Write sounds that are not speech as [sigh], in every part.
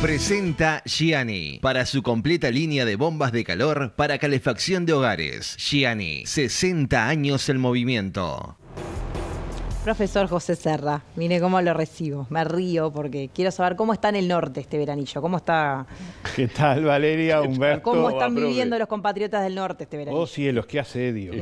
Presenta Gianni para su completa línea de bombas de calor para calefacción de hogares. Gianni, 60 años el movimiento. Profesor José Serra, mire cómo lo recibo. Me río porque quiero saber cómo está en el norte este veranillo. ¿Cómo está? ¿Qué tal, Valeria, [laughs] Humberto? ¿Cómo están viviendo los compatriotas del norte este verano? Oh, cielos, qué asedio.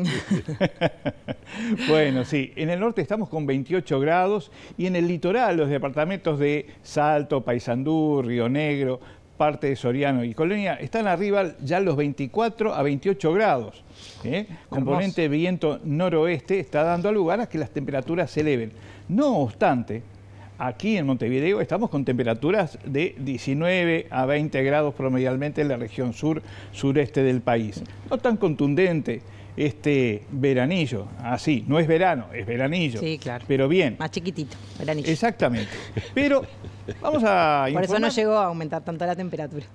[laughs] bueno, sí, en el norte estamos con 28 grados y en el litoral, los departamentos de Salto, Paysandú, Río Negro, parte de Soriano y Colonia, están arriba ya los 24 a 28 grados. ¿eh? Componente viento noroeste está dando lugar a que las temperaturas se eleven. No obstante, Aquí en Montevideo estamos con temperaturas de 19 a 20 grados promedialmente en la región sur, sureste del país. No tan contundente este veranillo, así, ah, no es verano, es veranillo. Sí, claro. Pero bien. Más chiquitito, veranillo. Exactamente. Pero vamos a... [laughs] Por eso no llegó a aumentar tanto la temperatura.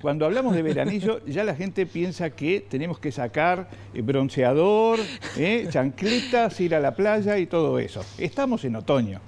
Cuando hablamos de veranillo, [laughs] ya la gente piensa que tenemos que sacar eh, bronceador, ¿eh? [laughs] ir a la playa y todo eso. Estamos en otoño.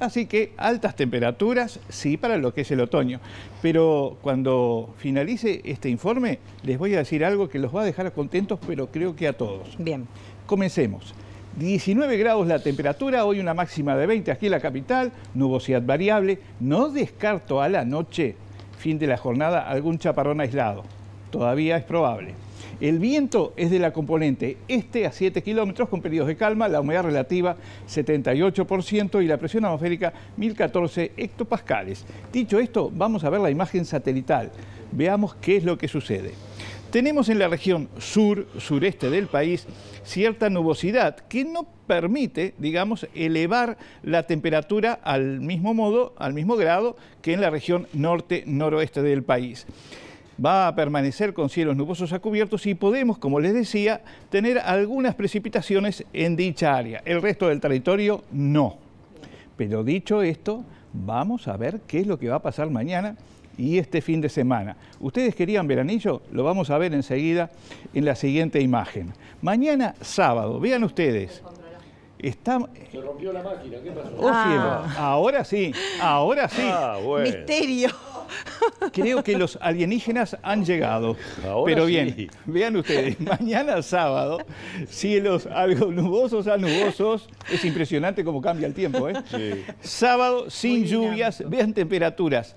Así que altas temperaturas, sí, para lo que es el otoño. Pero cuando finalice este informe, les voy a decir algo que los va a dejar contentos, pero creo que a todos. Bien. Comencemos. 19 grados la temperatura, hoy una máxima de 20 aquí en la capital, nubosidad variable. No descarto a la noche, fin de la jornada, algún chaparrón aislado. Todavía es probable. El viento es de la componente este a 7 kilómetros con periodos de calma, la humedad relativa 78% y la presión atmosférica 1014 hectopascales. Dicho esto, vamos a ver la imagen satelital. Veamos qué es lo que sucede. Tenemos en la región sur, sureste del país, cierta nubosidad que no permite, digamos, elevar la temperatura al mismo modo, al mismo grado que en la región norte-noroeste del país va a permanecer con cielos nubosos a cubiertos y podemos, como les decía, tener algunas precipitaciones en dicha área. El resto del territorio no. Pero dicho esto, vamos a ver qué es lo que va a pasar mañana y este fin de semana. ¿Ustedes querían ver anillo? Lo vamos a ver enseguida en la siguiente imagen. Mañana sábado, vean ustedes. Está... Se rompió la máquina, ¿qué pasó? Oh, ah. ahora sí, ahora sí. Ah, Misterio. Creo que los alienígenas han llegado. Pero bien, vean ustedes, mañana sábado, cielos algo nubosos a nubosos, es impresionante cómo cambia el tiempo, ¿eh? Sí. Sábado sin lluvias, vean temperaturas.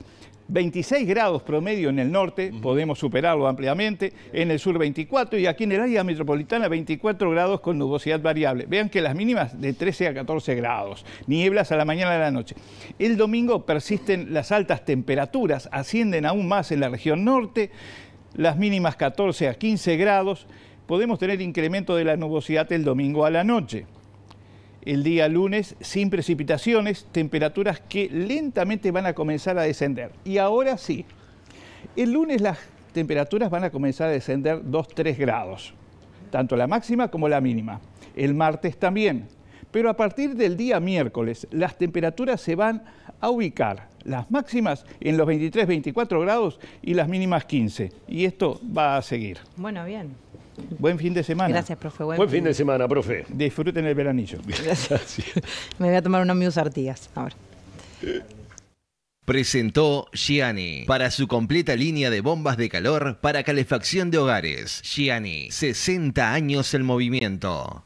26 grados promedio en el norte, podemos superarlo ampliamente, en el sur 24 y aquí en el área metropolitana 24 grados con nubosidad variable. Vean que las mínimas de 13 a 14 grados, nieblas a la mañana y a la noche. El domingo persisten las altas temperaturas, ascienden aún más en la región norte, las mínimas 14 a 15 grados, podemos tener incremento de la nubosidad el domingo a la noche el día lunes sin precipitaciones, temperaturas que lentamente van a comenzar a descender. Y ahora sí, el lunes las temperaturas van a comenzar a descender 2-3 grados, tanto la máxima como la mínima. El martes también. Pero a partir del día miércoles las temperaturas se van a ubicar, las máximas en los 23-24 grados y las mínimas 15. Y esto va a seguir. Bueno, bien. Buen fin de semana. Gracias, profe. Buen, fin, de semana, profe. Disfruten el veranillo. [laughs] Gracias. Me voy a tomar unos mios artigas ahora. Presentó Gianni para su completa línea de bombas de calor para calefacción de hogares. Gianni, 60 años el movimiento.